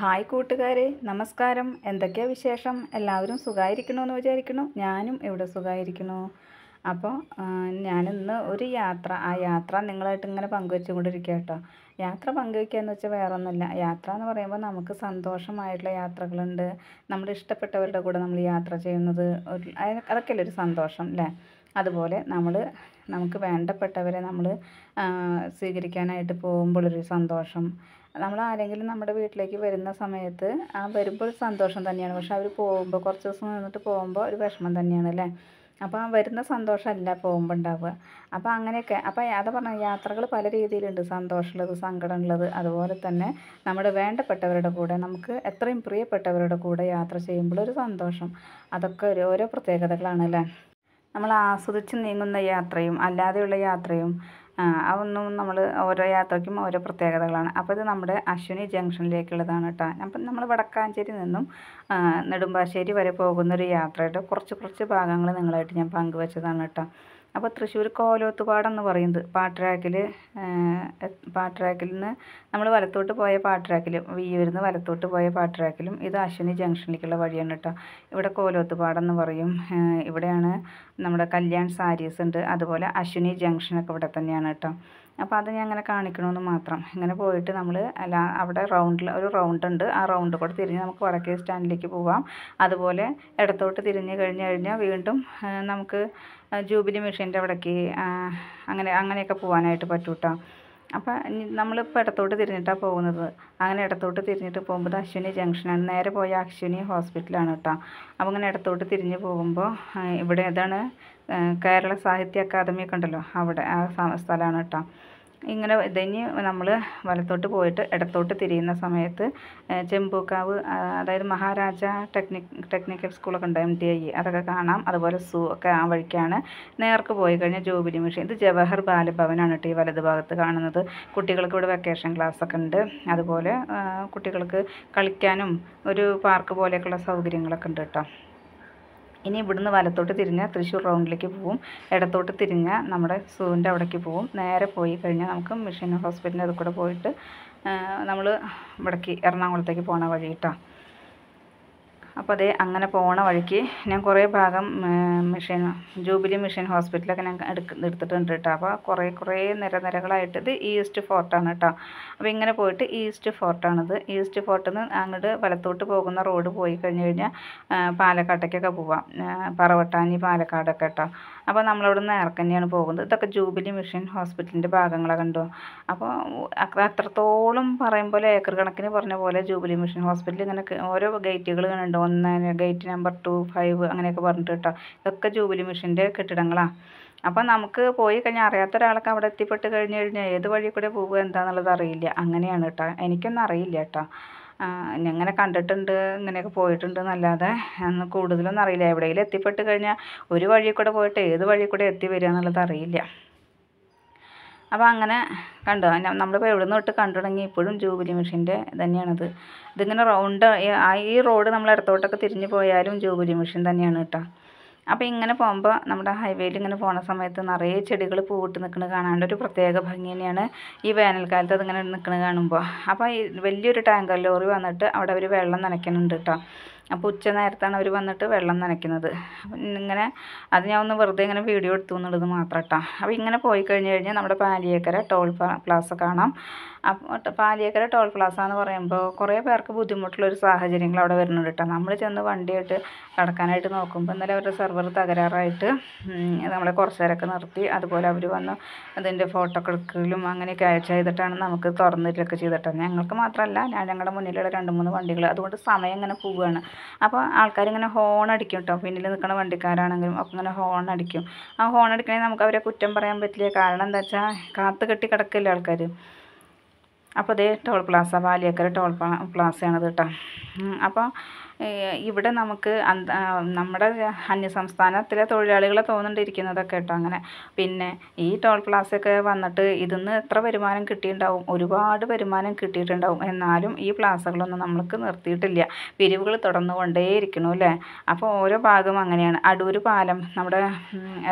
hi കൂട്ടുകാരെ നമസ്കാരം എന്തൊക്കെയാ വിശേഷം എല്ലാവരും സുഖമായിരിക്കണമെന്ന് വിചാരിക്കുന്നു ഞാനും ഇവിടെ സുഖമായിരിക്കുന്നു അപ്പോൾ ഞാനിന്ന് ഒരു യാത്ര ആ യാത്ര നിങ്ങളായിട്ട് ഇങ്ങനെ കൊണ്ടിരിക്കുക കേട്ടോ യാത്ര പങ്കുവെക്കുക എന്ന് വെച്ചാൽ വേറെ ഒന്നുമില്ല യാത്ര എന്ന് പറയുമ്പോൾ നമുക്ക് സന്തോഷമായിട്ടുള്ള യാത്രകളുണ്ട് നമ്മുടെ ഇഷ്ടപ്പെട്ടവരുടെ കൂടെ നമ്മൾ യാത്ര ചെയ്യുന്നത് ഒരു അതൊക്കെയല്ലേ ഒരു സന്തോഷം അല്ലേ അതുപോലെ നമ്മൾ നമുക്ക് വേണ്ടപ്പെട്ടവരെ നമ്മൾ സ്വീകരിക്കാനായിട്ട് പോകുമ്പോഴൊരു സന്തോഷം നമ്മൾ ആരെങ്കിലും നമ്മുടെ വീട്ടിലേക്ക് വരുന്ന സമയത്ത് ആ വരുമ്പോൾ സന്തോഷം തന്നെയാണ് പക്ഷെ അവർ പോകുമ്പോൾ കുറച്ച് ദിവസം നിന്നിട്ട് പോകുമ്പോൾ ഒരു വിഷമം തന്നെയാണ് അല്ലേ അപ്പോൾ ആ വരുന്ന സന്തോഷമല്ല പോകുമ്പോൾ ഉണ്ടാവുക അപ്പോൾ അങ്ങനെയൊക്കെ അപ്പോൾ അതാ പറഞ്ഞാൽ യാത്രകൾ പല രീതിയിലുണ്ട് സന്തോഷമുള്ളത് സങ്കടമുള്ളത് അതുപോലെ തന്നെ നമ്മുടെ വേണ്ടപ്പെട്ടവരുടെ കൂടെ നമുക്ക് എത്രയും പ്രിയപ്പെട്ടവരുടെ കൂടെ യാത്ര ചെയ്യുമ്പോൾ ഒരു സന്തോഷം അതൊക്കെ ഒരു ഓരോ പ്രത്യേകതകളാണ് അല്ലേ നമ്മൾ ആസ്വദിച്ച് നീങ്ങുന്ന യാത്രയും അല്ലാതെയുള്ള യാത്രയും അതൊന്നും നമ്മൾ ഓരോ യാത്രയ്ക്കും ഓരോ പ്രത്യേകതകളാണ് അപ്പോൾ ഇത് നമ്മുടെ അശ്വിനി ജംഗ്ഷനിലേക്കുള്ളതാണ് കേട്ടോ അപ്പം നമ്മൾ വടക്കാഞ്ചേരി നിന്നും നെടുമ്പാശ്ശേരി വരെ പോകുന്നൊരു യാത്രയുടെ കുറച്ച് കുറച്ച് ഭാഗങ്ങൾ നിങ്ങളായിട്ട് ഞാൻ പങ്കുവച്ചതാണ് കേട്ടോ അപ്പോൾ തൃശ്ശൂർ കോലോത്തുപാടെന്ന് പറയുന്നത് പാട്ടുരാക്കിൽ പാട്ടുരാക്കിൽ നിന്ന് നമ്മൾ വലത്തോട്ട് പോയ പാട്രാക്കിൽ വിയൂരിന്ന് വലത്തോട്ട് പോയ പാട്രാക്കിലും ഇത് അശ്വിനി ജംഗ്ഷനിലേക്കുള്ള വഴിയാണ് കേട്ടോ ഇവിടെ കോലോത്തുപാടെന്ന് പറയും ഇവിടെയാണ് നമ്മുടെ കല്യാൺ സാരീസ് ഉണ്ട് അതുപോലെ അശ്വിനി ജംഗ്ഷനൊക്കെ ഇവിടെ തന്നെയാണ് കേട്ടോ അപ്പോൾ അത് ഞാൻ അങ്ങനെ കാണിക്കണമെന്ന് മാത്രം ഇങ്ങനെ പോയിട്ട് നമ്മൾ അല്ല അവിടെ റൗണ്ടിൽ ഒരു റൗണ്ട് ഉണ്ട് ആ റൗണ്ട് കൂടെ തിരിഞ്ഞ് നമുക്ക് വടക്കേ സ്റ്റാൻഡിലേക്ക് പോവാം അതുപോലെ ഇടത്തോട്ട് തിരിഞ്ഞ് കഴിഞ്ഞ് കഴിഞ്ഞാൽ വീണ്ടും നമുക്ക് ജൂബിലി മിഷീൻ്റെ അവിടേക്ക് അങ്ങനെ അങ്ങനെയൊക്കെ പോകാനായിട്ട് പറ്റും കേട്ടോ നമ്മൾ നമ്മളിപ്പോൾ ഇടത്തോട്ട് തിരിഞ്ഞിട്ടാണ് പോകുന്നത് അങ്ങനെ ഇടത്തോട്ട് തിരിഞ്ഞിട്ട് പോകുമ്പോൾ അശ്വിനി ജംഗ്ഷനാണ് നേരെ പോയ അശ്വിനി ഹോസ്പിറ്റലാണ് കേട്ടോ അപ്പോൾ അങ്ങനെ ഇടത്തോട്ട് തിരിഞ്ഞ് പോകുമ്പോൾ ഇവിടെ ഏതാണ് കേരള സാഹിത്യ അക്കാദമി ഒക്കെ ഉണ്ടല്ലോ അവിടെ ആ സ്ഥലമാണ് കേട്ടോ ഇങ്ങനെ ഇതഞ്ഞ് നമ്മൾ വലത്തോട്ട് പോയിട്ട് ഇടത്തോട്ട് തിരിയുന്ന സമയത്ത് ചെമ്പൂക്കാവ് അതായത് മഹാരാജ ടെക്നിക് ടെക്നിക്കൽ സ്കൂളൊക്കെ ഉണ്ട് എം ടി ഐ അതൊക്കെ കാണാം അതുപോലെ സൂ ഒക്കെ ആ വഴിക്കാണ് നേർക്ക് പോയി കഴിഞ്ഞാൽ ജൂബിലി മിഷൻ ഇത് ജവഹർ ബാലഭവനാണ് കേട്ടോ ഈ വലത് ഭാഗത്ത് കാണുന്നത് കുട്ടികൾക്ക് ഇവിടെ വെക്കേഷൻ ക്ലാസ്സൊക്കെ ഉണ്ട് അതുപോലെ കുട്ടികൾക്ക് കളിക്കാനും ഒരു പാർക്ക് പോലെയൊക്കെയുള്ള സൗകര്യങ്ങളൊക്കെ ഉണ്ട് കേട്ടോ ഇനി ഇവിടുന്ന് വലത്തോട്ട് തിരിഞ്ഞാൽ തൃശ്ശൂർ റൗണ്ടിലേക്ക് പോവും ഇടത്തോട്ട് തിരിഞ്ഞാൽ നമ്മുടെ സൂവിൻ്റെ അവിടേക്ക് പോവും നേരെ പോയി കഴിഞ്ഞാൽ നമുക്ക് മിഷൻ ഹോസ്പിറ്റലിൻ്റെ അത് കൂടെ പോയിട്ട് നമ്മൾ ഇവിടേക്ക് എറണാകുളത്തേക്ക് പോണ വഴി കേട്ടോ അപ്പോൾ അതേ അങ്ങനെ പോണ വഴിക്ക് ഞാൻ കുറേ ഭാഗം മിഷൻ ജൂബിലി മിഷൻ ഹോസ്പിറ്റലൊക്കെ ഞാൻ എടുക്ക എടുത്തിട്ടുണ്ട് കേട്ടോ അപ്പോൾ കുറേ കുറേ നിര നിരകളായിട്ട് ഇത് ഈസ്റ്റ് ഫോർട്ടാണ് കേട്ടോ അപ്പോൾ ഇങ്ങനെ പോയിട്ട് ഈസ്റ്റ് ഫോർട്ടാണിത് ഈസ്റ്റ് ഫോർട്ടിൽ നിന്ന് അങ്ങോട്ട് വലത്തോട്ട് പോകുന്ന റോഡ് പോയി കഴിഞ്ഞ് കഴിഞ്ഞാൽ പാലക്കാട്ടേക്കൊക്കെ പോവാം പറവട്ടാനി പാലക്കാടൊക്കെ കേട്ടോ അപ്പോൾ നമ്മളവിടെ നിന്ന് ഇറക്കന്നെയാണ് പോകുന്നത് ഇതൊക്കെ ജൂബിലി മിഷൻ ഹോസ്പിറ്റലിൻ്റെ ഭാഗങ്ങളാണ് കണ്ടോ അപ്പോൾ അത്രത്തോളം പറയും പോലെ ഏക്കർ കണക്കിന് പറഞ്ഞ പോലെ ജൂബിലി മിഷൻ ഹോസ്പിറ്റൽ ഇങ്ങനെ ഓരോ ഗേറ്റുകൾ കണ്ടു ഒന്ന് ഗേറ്റ് നമ്പർ ടു ഫൈവ് അങ്ങനെയൊക്കെ പറഞ്ഞിട്ട് കേട്ടോ ഇതൊക്കെ ജൂബിലി മിഷൻ്റെ കെട്ടിടങ്ങളാണ് അപ്പം നമുക്ക് പോയി കഴിഞ്ഞാൽ അറിയാത്ത ഒരാൾക്ക് അവിടെ എത്തിപ്പെട്ട് കഴിഞ്ഞ് കഴിഞ്ഞാൽ ഏത് വഴി കൂടെ പോകുക എന്താണെന്നുള്ളത് അറിയില്ല അങ്ങനെയാണ് കേട്ടോ എനിക്കൊന്നും അറിയില്ല കേട്ടോ ഇങ്ങനെ കണ്ടിട്ടുണ്ട് ഇങ്ങനെയൊക്കെ പോയിട്ടുണ്ട് എന്നല്ലാതെ അന്ന് കൂടുതലൊന്നും അറിയില്ല എവിടെയെങ്കിലും എത്തിപ്പെട്ട് കഴിഞ്ഞാൽ ഒരു വഴിയിൽ കൂടെ പോയിട്ട് ഏത് വഴിയിൽ കൂടെ എത്തി വരിക എന്നുള്ളത് അറിയില്ല അപ്പോൾ അങ്ങനെ കണ്ടോ നമ്മളിപ്പോൾ എവിടെ നിന്ന് തൊട്ട് കണ്ടു തുടങ്ങി ഇപ്പോഴും ജൂബിലി മിഷൻ്റെ തന്നെയാണത് ഇതിങ്ങനെ റൗണ്ട് ഈ റോഡ് നമ്മൾ ഇടത്തോട്ടൊക്കെ തിരിഞ്ഞു പോയാലും ജൂബിലി മിഷൻ തന്നെയാണ് കേട്ടോ അപ്പോൾ ഇങ്ങനെ പോകുമ്പോൾ നമ്മുടെ ഹൈവേയിൽ ഇങ്ങനെ പോകുന്ന സമയത്ത് നിറയെ ചെടികൾ പൂവിട്ട് നിൽക്കുന്നത് കാണാണ്ട് ഒരു പ്രത്യേക ഭംഗി തന്നെയാണ് ഈ വേനൽക്കാലത്ത് അതിങ്ങനെ നിൽക്കുന്നത് കാണുമ്പോൾ അപ്പോൾ വലിയൊരു ടാങ്കർ ലോറി വന്നിട്ട് അവിടെ അവർ വെള്ളം നനയ്ക്കുന്നുണ്ട് കേട്ടോ അപ്പോൾ ഉച്ച നേരത്താണ് അവർ വന്നിട്ട് വെള്ളം നനയ്ക്കുന്നത് ഇങ്ങനെ അത് ഞാൻ ഒന്ന് വെറുതെ ഇങ്ങനെ വീഡിയോ എടുത്തു എന്നുള്ളത് മാത്രം കേട്ടോ അപ്പോൾ ഇങ്ങനെ പോയി കഴിഞ്ഞ് കഴിഞ്ഞാൽ നമ്മുടെ പാലിയേക്കര ടോൾ പ്ലാസ കാണാം അപ്പോൾ പാലിയേക്കര ടോൾ പ്ലാസ എന്ന് പറയുമ്പോൾ കുറേ പേർക്ക് ബുദ്ധിമുട്ടുള്ള ഒരു സാഹചര്യങ്ങൾ അവിടെ വരുന്നുണ്ട് കേട്ടോ നമ്മൾ ചെന്ന് വണ്ടിയായിട്ട് കടക്കാനായിട്ട് നോക്കുമ്പോൾ ഇന്നലെ അവരുടെ സെർവർ തകരാറായിട്ട് നമ്മളെ കുറച്ച് നേരമൊക്കെ നിർത്തി അതുപോലെ അവർ വന്ന് അതിൻ്റെ ഫോട്ടോ എടുക്കലും അങ്ങനെയൊക്കെ അയച്ചു ചെയ്തിട്ടാണ് നമുക്ക് തുറന്നിട്ടൊക്കെ ചെയ്തിട്ടുണ്ട് ഞങ്ങൾക്ക് മാത്രമല്ല ഞാൻ ഞങ്ങളുടെ മുന്നിലുള്ള രണ്ട് മൂന്ന് വണ്ടികൾ അതുകൊണ്ട് സമയം ഇങ്ങനെ പോവുകയാണ് അപ്പോൾ ആൾക്കാരിങ്ങനെ ഹോൺ അടിക്കും കേട്ടോ പിന്നിൽ നിൽക്കുന്ന വണ്ടിക്കാരാണെങ്കിലും അപ്പോൾ ഇങ്ങനെ ഹോൺ അടിക്കും ആ ഹോൺ അടിക്കണേ നമുക്ക് അവരെ കുറ്റം പറയാൻ പറ്റില്ല കാരണം എന്താ വെച്ചാൽ കാത്ത് കെട്ടി കിടക്കില്ല ആൾക്കാർ അപ്പോൾ അതേ ടോൾ പ്ലാസ ബാലിയക്കര ടോൾ പ്ലാസയാണത് കേട്ടോ അപ്പോൾ ഇവിടെ നമുക്ക് നമ്മുടെ അന്യസംസ്ഥാനത്തിലെ തൊഴിലാളികളെ തോന്നിണ്ടിരിക്കുന്നതൊക്കെ കേട്ടോ അങ്ങനെ പിന്നെ ഈ ടോൾ പ്ലാസയൊക്കെ വന്നിട്ട് ഇതിന്ന് എത്ര വരുമാനം കിട്ടിയിട്ടുണ്ടാവും ഒരുപാട് വരുമാനം കിട്ടിയിട്ടുണ്ടാവും എന്നാലും ഈ പ്ലാസകളൊന്നും നമ്മൾക്ക് നിർത്തിയിട്ടില്ല പിരിവുകൾ തുടർന്നു കൊണ്ടേയിരിക്കണു അല്ലേ അപ്പോൾ ഓരോ ഭാഗം അങ്ങനെയാണ് അടൂർ പാലം നമ്മുടെ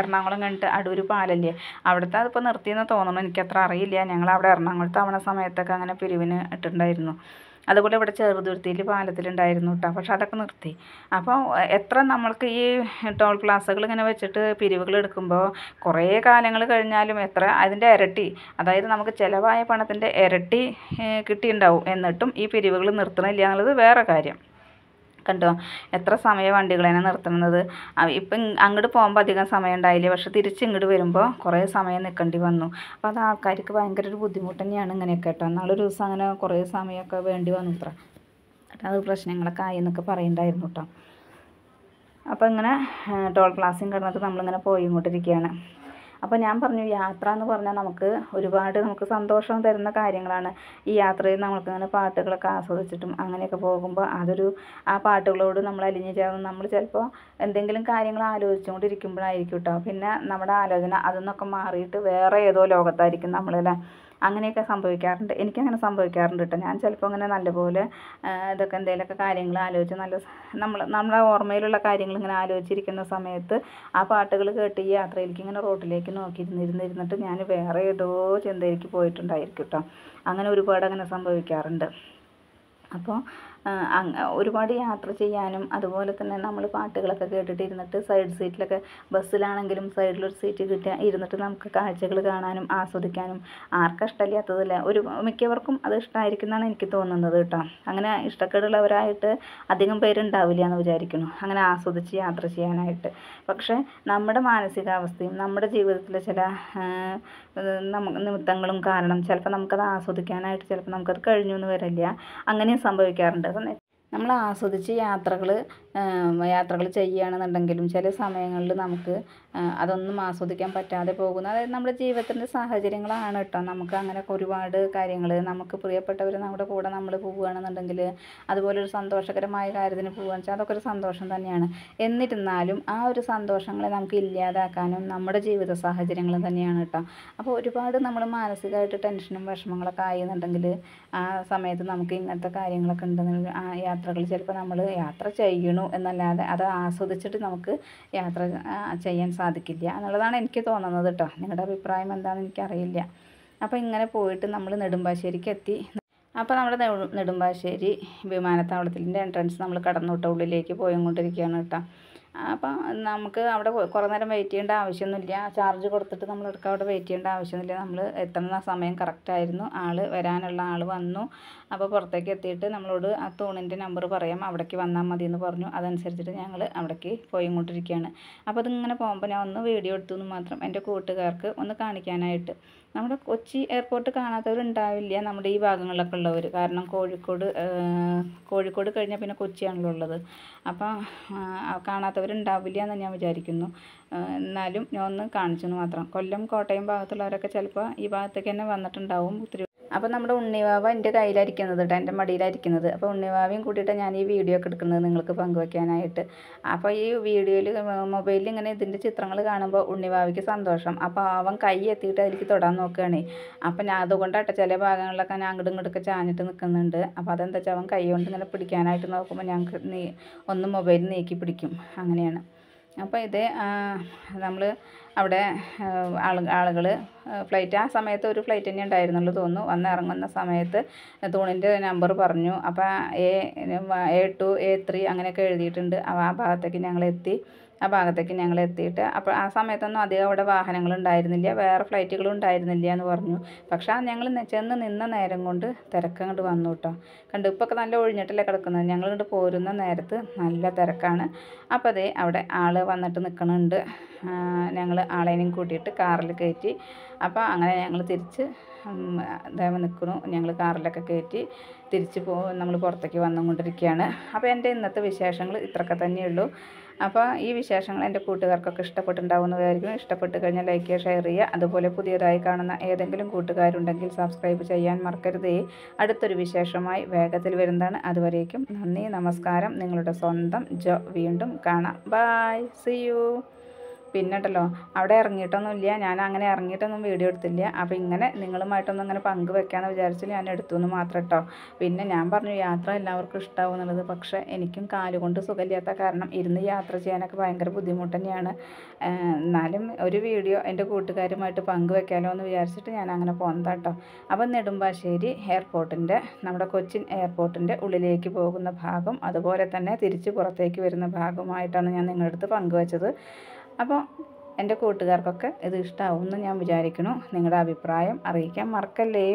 എറണാകുളം കണ്ടിട്ട് അടൂർ പാലല്ലേ അവിടുത്തെ അതിപ്പോൾ നിർത്തിയെന്ന് തോന്നുന്നു എനിക്കത്ര അറിയില്ല ഞങ്ങൾ അവിടെ എറണാകുളത്ത് ആവണ സമയത്തൊക്കെ അങ്ങനെ പിരിവിന് ഇട്ടിട്ടുണ്ടായിരുന്നു അതുപോലെ ഇവിടെ ചെറുതുരുത്തിയിൽ പാലത്തിലുണ്ടായിരുന്നു കേട്ടോ പക്ഷെ അതൊക്കെ നിർത്തി അപ്പോൾ എത്ര നമ്മൾക്ക് ഈ ടോൾ പ്ലാസകൾ ഇങ്ങനെ വെച്ചിട്ട് പിരിവുകൾ എടുക്കുമ്പോൾ കുറേ കാലങ്ങൾ കഴിഞ്ഞാലും എത്ര അതിൻ്റെ ഇരട്ടി അതായത് നമുക്ക് ചിലവായ പണത്തിൻ്റെ ഇരട്ടി കിട്ടിയിട്ടുണ്ടാവും എന്നിട്ടും ഈ പിരിവുകൾ നിർത്തണില്ല എന്നുള്ളത് വേറെ കാര്യം കണ്ടോ എത്ര സമയം വണ്ടികളെ നിർത്തുന്നത് ഇപ്പം അങ്ങോട്ട് പോകുമ്പോൾ അധികം സമയം ഉണ്ടായില്ല പക്ഷെ തിരിച്ച് ഇങ്ങോട്ട് വരുമ്പോൾ കുറേ സമയം നിൽക്കേണ്ടി വന്നു അപ്പോൾ അത് ആൾക്കാർക്ക് ഭയങ്കര ഒരു ബുദ്ധിമുട്ട് തന്നെയാണ് ഇങ്ങനെയൊക്കെ കേട്ടോ എന്നാളൊരു ദിവസം അങ്ങനെ കുറേ സമയമൊക്കെ വേണ്ടി വന്നു ഇത്ര അത് പ്രശ്നങ്ങളൊക്കെ ആയി എന്നൊക്കെ പറയുന്നുണ്ടായിരുന്നു കേട്ടോ അപ്പോൾ ഇങ്ങനെ ടോൾ പ്ലാസിങ് കിടന്നിട്ട് നമ്മളിങ്ങനെ പോയി ഇങ്ങോട്ടിരിക്കുകയാണ് അപ്പോൾ ഞാൻ പറഞ്ഞു യാത്ര എന്ന് പറഞ്ഞാൽ നമുക്ക് ഒരുപാട് നമുക്ക് സന്തോഷം തരുന്ന കാര്യങ്ങളാണ് ഈ യാത്രയിൽ നമുക്ക് അങ്ങനെ പാട്ടുകളൊക്കെ ആസ്വദിച്ചിട്ടും അങ്ങനെയൊക്കെ പോകുമ്പോൾ അതൊരു ആ പാട്ടുകളോട് നമ്മൾ അലിഞ്ഞു ചേർന്ന് നമ്മൾ ചിലപ്പോൾ എന്തെങ്കിലും കാര്യങ്ങൾ ആലോചിച്ചുകൊണ്ടിരിക്കുമ്പോഴായിരിക്കും കേട്ടോ പിന്നെ നമ്മുടെ ആലോചന അതിൽ നിന്നൊക്കെ മാറിയിട്ട് വേറെ ഏതോ ലോകത്തായിരിക്കും നമ്മളല്ലേ അങ്ങനെയൊക്കെ സംഭവിക്കാറുണ്ട് എനിക്കങ്ങനെ സംഭവിക്കാറുണ്ട് കേട്ടോ ഞാൻ ചിലപ്പോൾ അങ്ങനെ നല്ലപോലെ ഇതൊക്കെ എന്തെങ്കിലുമൊക്കെ കാര്യങ്ങൾ ആലോചിച്ച് നല്ല നമ്മൾ നമ്മളെ ഓർമ്മയിലുള്ള കാര്യങ്ങൾ ഇങ്ങനെ ആലോചിച്ചിരിക്കുന്ന സമയത്ത് ആ പാട്ടുകൾ കേട്ട് ഈ യാത്രയിലേക്ക് ഇങ്ങനെ റോട്ടിലേക്ക് നോക്കിയിരുന്നിരുന്നിരുന്നിട്ട് ഞാൻ വേറെ ഏതോ ചിന്തയിലേക്ക് പോയിട്ടുണ്ടായിരിക്കും കേട്ടോ അങ്ങനെ ഒരുപാട് അങ്ങനെ സംഭവിക്കാറുണ്ട് അപ്പോൾ ഒരുപാട് യാത്ര ചെയ്യാനും അതുപോലെ തന്നെ നമ്മൾ പാട്ടുകളൊക്കെ കേട്ടിട്ട് ഇരുന്നിട്ട് സൈഡ് സീറ്റിലൊക്കെ ബസ്സിലാണെങ്കിലും സൈഡിലൊരു സീറ്റ് കിട്ടിയാൽ ഇരുന്നിട്ട് നമുക്ക് കാഴ്ചകൾ കാണാനും ആസ്വദിക്കാനും ആർക്കാ ഇഷ്ടമില്ലാത്തതല്ല ഒരു മിക്കവർക്കും അത് ഇഷ്ടമായിരിക്കും എന്നാണ് എനിക്ക് തോന്നുന്നത് കേട്ടോ അങ്ങനെ ഇഷ്ടക്കേടുള്ളവരായിട്ട് അധികം പേരുണ്ടാവില്ല എന്ന് വിചാരിക്കുന്നു അങ്ങനെ ആസ്വദിച്ച് യാത്ര ചെയ്യാനായിട്ട് പക്ഷേ നമ്മുടെ മാനസികാവസ്ഥയും നമ്മുടെ ജീവിതത്തിലെ ചില നമുക്ക് നിമിത്തങ്ങളും കാരണം ചിലപ്പോൾ നമുക്കത് ആസ്വദിക്കാനായിട്ട് ചിലപ്പോൾ നമുക്കത് കഴിഞ്ഞു എന്ന് വരില്ല അങ്ങനെയും സംഭവിക്കാറുണ്ട് पर्सन നമ്മൾ ആസ്വദിച്ച് യാത്രകൾ യാത്രകൾ ചെയ്യുകയാണെന്നുണ്ടെങ്കിലും ചില സമയങ്ങളിൽ നമുക്ക് അതൊന്നും ആസ്വദിക്കാൻ പറ്റാതെ പോകുന്ന അതായത് നമ്മുടെ ജീവിതത്തിൻ്റെ സാഹചര്യങ്ങളാണ് കേട്ടോ നമുക്ക് അങ്ങനെ ഒരുപാട് കാര്യങ്ങൾ നമുക്ക് പ്രിയപ്പെട്ടവർ നമ്മുടെ കൂടെ നമ്മൾ പോവുകയാണെന്നുണ്ടെങ്കിൽ അതുപോലെ ഒരു സന്തോഷകരമായ കാര്യത്തിന് പോവുകയെന്ന് വെച്ചാൽ അതൊക്കെ ഒരു സന്തോഷം തന്നെയാണ് എന്നിരുന്നാലും ആ ഒരു സന്തോഷങ്ങളെ നമുക്ക് ഇല്ലാതാക്കാനും നമ്മുടെ ജീവിത സാഹചര്യങ്ങൾ തന്നെയാണ് കേട്ടോ അപ്പോൾ ഒരുപാട് നമ്മൾ മാനസികമായിട്ട് ടെൻഷനും വിഷമങ്ങളൊക്കെ ആയി ആ സമയത്ത് നമുക്ക് ഇങ്ങനത്തെ കാര്യങ്ങളൊക്കെ ഉണ്ടെന്ന് ആ യാത്രകൾ ചിലപ്പോൾ നമ്മൾ യാത്ര ചെയ്യണു എന്നല്ലാതെ അത് ആസ്വദിച്ചിട്ട് നമുക്ക് യാത്ര ചെയ്യാൻ സാധിക്കില്ല എന്നുള്ളതാണ് എനിക്ക് തോന്നുന്നത് കേട്ടോ നിങ്ങളുടെ അഭിപ്രായം എന്താണെന്ന് എനിക്കറിയില്ല അപ്പോൾ ഇങ്ങനെ പോയിട്ട് നമ്മൾ നെടുമ്പാശ്ശേരിക്ക് എത്തി അപ്പോൾ നമ്മുടെ നെടുമ്പാശ്ശേരി വിമാനത്താവളത്തിൻ്റെ എൻട്രൻസ് നമ്മൾ കടന്നുവിട്ട ഉള്ളിലേക്ക് പോയിക്കൊണ്ടിരിക്കുകയാണ് കേട്ടോ അപ്പം നമുക്ക് അവിടെ കുറേ നേരം വെയിറ്റ് ചെയ്യേണ്ട ആവശ്യമൊന്നുമില്ല ചാർജ് കൊടുത്തിട്ട് നമ്മൾ എടുക്കാൻ അവിടെ വെയിറ്റ് ചെയ്യേണ്ട ആവശ്യമൊന്നുമില്ല നമ്മൾ എത്തുന്ന സമയം കറക്റ്റായിരുന്നു ആൾ വരാനുള്ള ആൾ വന്നു അപ്പോൾ പുറത്തേക്ക് എത്തിയിട്ട് നമ്മളോട് ആ തൂണിൻ്റെ നമ്പർ പറയാം അവിടേക്ക് വന്നാൽ മതി എന്ന് പറഞ്ഞു അതനുസരിച്ചിട്ട് ഞങ്ങൾ അവിടേക്ക് പോയി കൊണ്ടിരിക്കുകയാണ് അപ്പോൾ അതിങ്ങനെ പോകുമ്പോൾ ഞാൻ ഒന്ന് വീഡിയോ എടുത്തു എന്ന് മാത്രം എൻ്റെ കൂട്ടുകാർക്ക് ഒന്ന് കാണിക്കാനായിട്ട് നമ്മുടെ കൊച്ചി എയർപോർട്ട് കാണാത്തവരുണ്ടാവില്ല നമ്മുടെ ഈ ഭാഗങ്ങളിലൊക്കെ ഉള്ളവർ കാരണം കോഴിക്കോട് കോഴിക്കോട് കഴിഞ്ഞാൽ പിന്നെ കൊച്ചിയാണല്ലോ ഉള്ളത് അപ്പോൾ കാണാത്തവരുണ്ടാവില്ല എന്ന് ഞാൻ വിചാരിക്കുന്നു എന്നാലും ഞാൻ ഒന്ന് കാണിച്ചെന്ന് മാത്രം കൊല്ലം കോട്ടയം ഭാഗത്തുള്ളവരൊക്കെ ചിലപ്പോൾ ഈ ഭാഗത്തേക്ക് തന്നെ വന്നിട്ടുണ്ടാവും ഒത്തിരി അപ്പോൾ നമ്മുടെ ഉണ്ണിവാവ എൻ്റെ കയ്യിലായിരിക്കുന്നത് കേട്ടോ എൻ്റെ മടിയിലായിരിക്കുന്നത് അപ്പോൾ ഉണ്ണിവാവയും കൂട്ടിയിട്ട് ഞാൻ ഈ വീഡിയോ ഒക്കെ എടുക്കുന്നത് നിങ്ങൾക്ക് പങ്കുവയ്ക്കാനായിട്ട് അപ്പോൾ ഈ വീഡിയോയിൽ മൊബൈലിൽ ഇങ്ങനെ ഇതിൻ്റെ ചിത്രങ്ങൾ കാണുമ്പോൾ ഉണ്ണിവാവയ്ക്ക് സന്തോഷം അപ്പോൾ അവൻ കൈ എത്തിയിട്ട് അതിലേക്ക് തൊടാൻ നോക്കുകയാണ് അപ്പോൾ ഞാൻ അതുകൊണ്ടാട്ടെ ചില ഭാഗങ്ങളിലൊക്കെ ഞാൻ അങ്ങോട്ടും ഇങ്ങോട്ടൊക്കെ ചാഞ്ഞിട്ട് നിൽക്കുന്നുണ്ട് അപ്പോൾ അതെന്താ വെച്ചാൽ അവൻ കൈ കൊണ്ട് ഇങ്ങനെ പിടിക്കാനായിട്ട് നോക്കുമ്പോൾ ഞാൻ ഒന്ന് മൊബൈൽ നീക്കി പിടിക്കും അങ്ങനെയാണ് അപ്പോൾ ഇത് നമ്മൾ അവിടെ ആളുകൾ ഫ്ലൈറ്റ് ആ സമയത്ത് ഒരു ഫ്ലൈറ്റ് തന്നെ ഉണ്ടായിരുന്നുള്ളൂ തോന്നുന്നു വന്ന് ഇറങ്ങുന്ന സമയത്ത് തൂണിൻ്റെ നമ്പർ പറഞ്ഞു അപ്പോൾ A A two A three അങ്ങനെയൊക്കെ എഴുതിയിട്ടുണ്ട് ആ ഭാഗത്തേക്ക് ഞങ്ങൾ എത്തി ആ ഭാഗത്തേക്ക് ഞങ്ങൾ എത്തിയിട്ട് അപ്പോൾ ആ സമയത്തൊന്നും അധികം അവിടെ വാഹനങ്ങളുണ്ടായിരുന്നില്ല വേറെ ഫ്ലൈറ്റുകളും ഉണ്ടായിരുന്നില്ല എന്ന് പറഞ്ഞു പക്ഷേ ഞങ്ങൾ ചെന്ന് നിന്ന നേരം കൊണ്ട് തിരക്കങ്ങോട്ട് വന്നു കേട്ടോ കണ്ട് ഇപ്പൊക്കെ നല്ല ഒഴിഞ്ഞിട്ടല്ലേ കിടക്കുന്നത് ഞങ്ങൾ പോരുന്ന നേരത്ത് നല്ല തിരക്കാണ് അപ്പോൾ അതേ അവിടെ ആൾ വന്നിട്ട് നിൽക്കണുണ്ട് ഞങ്ങൾ ആളേനെയും കൂട്ടിയിട്ട് കാറിൽ കയറ്റി അപ്പോൾ അങ്ങനെ ഞങ്ങൾ തിരിച്ച് ദേവ നിൽക്കണു ഞങ്ങൾ കാറിലൊക്കെ കയറ്റി തിരിച്ച് പോ നമ്മൾ പുറത്തേക്ക് വന്നുകൊണ്ടിരിക്കുകയാണ് അപ്പോൾ എൻ്റെ ഇന്നത്തെ വിശേഷങ്ങൾ ഇത്രയൊക്കെ തന്നെയുള്ളൂ അപ്പോൾ ഈ വിശേഷങ്ങൾ എൻ്റെ കൂട്ടുകാർക്കൊക്കെ ഇഷ്ടപ്പെട്ടുണ്ടാവുമെന്ന് വിചാരിക്കും ഇഷ്ടപ്പെട്ട് കഴിഞ്ഞാൽ ലൈക്ക് ഷെയർ ചെയ്യുക അതുപോലെ പുതിയതായി കാണുന്ന ഏതെങ്കിലും കൂട്ടുകാരുണ്ടെങ്കിൽ സബ്സ്ക്രൈബ് ചെയ്യാൻ മറക്കരുതേ അടുത്തൊരു വിശേഷമായി വേഗത്തിൽ വരുന്നതാണ് അതുവരേക്കും നന്ദി നമസ്കാരം നിങ്ങളുടെ സ്വന്തം ജോ വീണ്ടും കാണാം ബായ് സി യു പിന്നെ ഉണ്ടല്ലോ അവിടെ ഇല്ല ഞാൻ അങ്ങനെ ഇറങ്ങിയിട്ടൊന്നും വീഡിയോ എടുത്തില്ല അപ്പോൾ ഇങ്ങനെ നിങ്ങളുമായിട്ടൊന്നും അങ്ങനെ പങ്കുവെക്കാമെന്ന് വിചാരിച്ചു ഞാൻ എടുത്തു എന്ന് മാത്രം കേട്ടോ പിന്നെ ഞാൻ പറഞ്ഞു യാത്ര എല്ലാവർക്കും ഇഷ്ടമാവും എന്നുള്ളത് പക്ഷേ എനിക്കും കാലുകൊണ്ട് സുഖമില്ലാത്ത കാരണം ഇരുന്ന് യാത്ര ചെയ്യാനൊക്കെ ഭയങ്കര ബുദ്ധിമുട്ട് തന്നെയാണ് എന്നാലും ഒരു വീഡിയോ എൻ്റെ കൂട്ടുകാരുമായിട്ട് പങ്കുവെക്കാമല്ലോ എന്ന് വിചാരിച്ചിട്ട് ഞാൻ അങ്ങനെ കേട്ടോ അപ്പം നെടുമ്പാശ്ശേരി എയർപോർട്ടിൻ്റെ നമ്മുടെ കൊച്ചിൻ എയർപോർട്ടിൻ്റെ ഉള്ളിലേക്ക് പോകുന്ന ഭാഗം അതുപോലെ തന്നെ തിരിച്ച് പുറത്തേക്ക് വരുന്ന ഭാഗമായിട്ടാണ് ഞാൻ നിങ്ങളുടെ അടുത്ത് പങ്കുവച്ചത് അപ്പോൾ എൻ്റെ കൂട്ടുകാർക്കൊക്കെ ഇത് ഇഷ്ടമാവുമെന്ന് ഞാൻ വിചാരിക്കുന്നു നിങ്ങളുടെ അഭിപ്രായം അറിയിക്കാൻ മറക്കല്ലേ